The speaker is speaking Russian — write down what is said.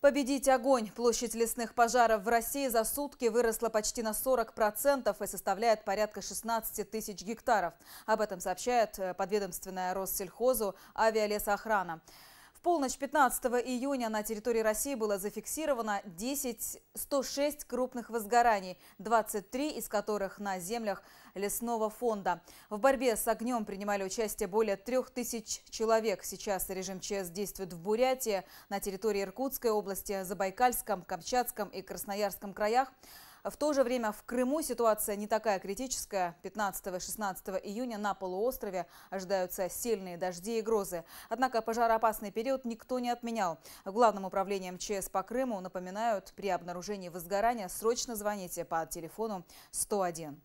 Победить огонь. Площадь лесных пожаров в России за сутки выросла почти на 40% и составляет порядка 16 тысяч гектаров. Об этом сообщает э, подведомственная Россельхозу авиалесоохрана полночь 15 июня на территории России было зафиксировано 10, 106 крупных возгораний, 23 из которых на землях лесного фонда. В борьбе с огнем принимали участие более 3000 человек. Сейчас режим ЧС действует в Бурятии, на территории Иркутской области, Забайкальском, Камчатском и Красноярском краях. В то же время в Крыму ситуация не такая критическая. 15-16 июня на полуострове ожидаются сильные дожди и грозы. Однако пожароопасный период никто не отменял. Главным управлением ЧС по Крыму напоминают, при обнаружении возгорания срочно звоните по телефону 101.